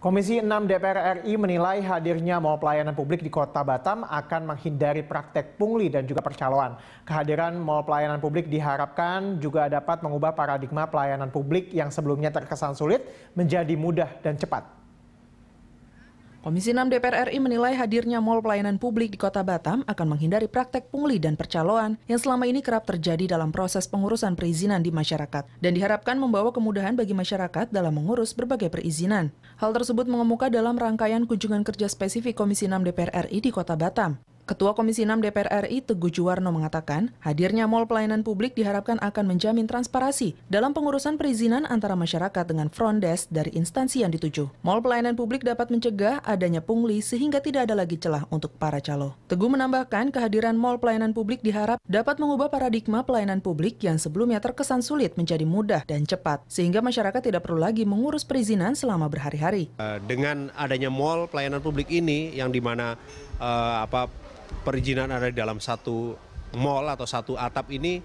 Komisi 6 DPR RI menilai hadirnya mall pelayanan publik di Kota Batam akan menghindari praktek pungli dan juga percaloan. Kehadiran mall pelayanan publik diharapkan juga dapat mengubah paradigma pelayanan publik yang sebelumnya terkesan sulit menjadi mudah dan cepat. Komisi 6 DPR RI menilai hadirnya mall pelayanan publik di Kota Batam akan menghindari praktek pungli dan percaloan yang selama ini kerap terjadi dalam proses pengurusan perizinan di masyarakat dan diharapkan membawa kemudahan bagi masyarakat dalam mengurus berbagai perizinan. Hal tersebut mengemuka dalam rangkaian kunjungan kerja spesifik Komisi 6 DPR RI di Kota Batam. Ketua Komisi 6 DPR RI Teguh Juwarno mengatakan, hadirnya mall pelayanan publik diharapkan akan menjamin transparasi dalam pengurusan perizinan antara masyarakat dengan front desk dari instansi yang dituju. Mall pelayanan publik dapat mencegah adanya pungli sehingga tidak ada lagi celah untuk para calo. Teguh menambahkan, kehadiran mall pelayanan publik diharap dapat mengubah paradigma pelayanan publik yang sebelumnya terkesan sulit menjadi mudah dan cepat, sehingga masyarakat tidak perlu lagi mengurus perizinan selama berhari-hari. Eh, dengan adanya mall pelayanan publik ini yang dimana uh, eh, apa perizinan ada di dalam satu mall atau satu atap ini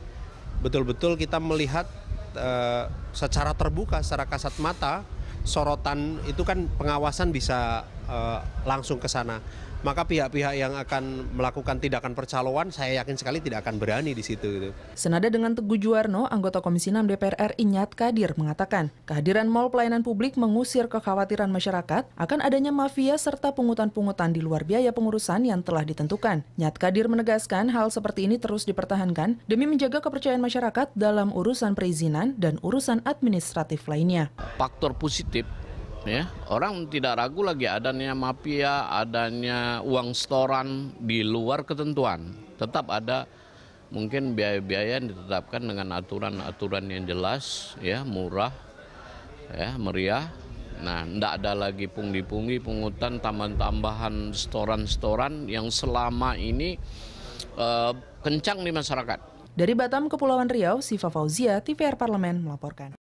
betul-betul kita melihat uh, secara terbuka, secara kasat mata, sorotan itu kan pengawasan bisa Eh, langsung ke sana. Maka pihak-pihak yang akan melakukan tindakan percaloan saya yakin sekali tidak akan berani di situ. Gitu. Senada dengan Teguh Juwarno, anggota Komisi 6 DPR RI Nyat Kadir mengatakan, kehadiran mal pelayanan publik mengusir kekhawatiran masyarakat akan adanya mafia serta pungutan-pungutan di luar biaya pengurusan yang telah ditentukan. Nyat Kadir menegaskan hal seperti ini terus dipertahankan demi menjaga kepercayaan masyarakat dalam urusan perizinan dan urusan administratif lainnya. Faktor positif ya orang tidak ragu lagi adanya mafia, adanya uang setoran di luar ketentuan. Tetap ada mungkin biaya-biaya yang ditetapkan dengan aturan-aturan yang jelas, ya murah, ya meriah. Nah, tidak ada lagi pungli-pungli, pungutan, tambahan-tambahan, setoran-setoran yang selama ini uh, kencang di masyarakat. Dari Batam, Kepulauan Riau, Siva Fauzia, TVR Parlemen melaporkan.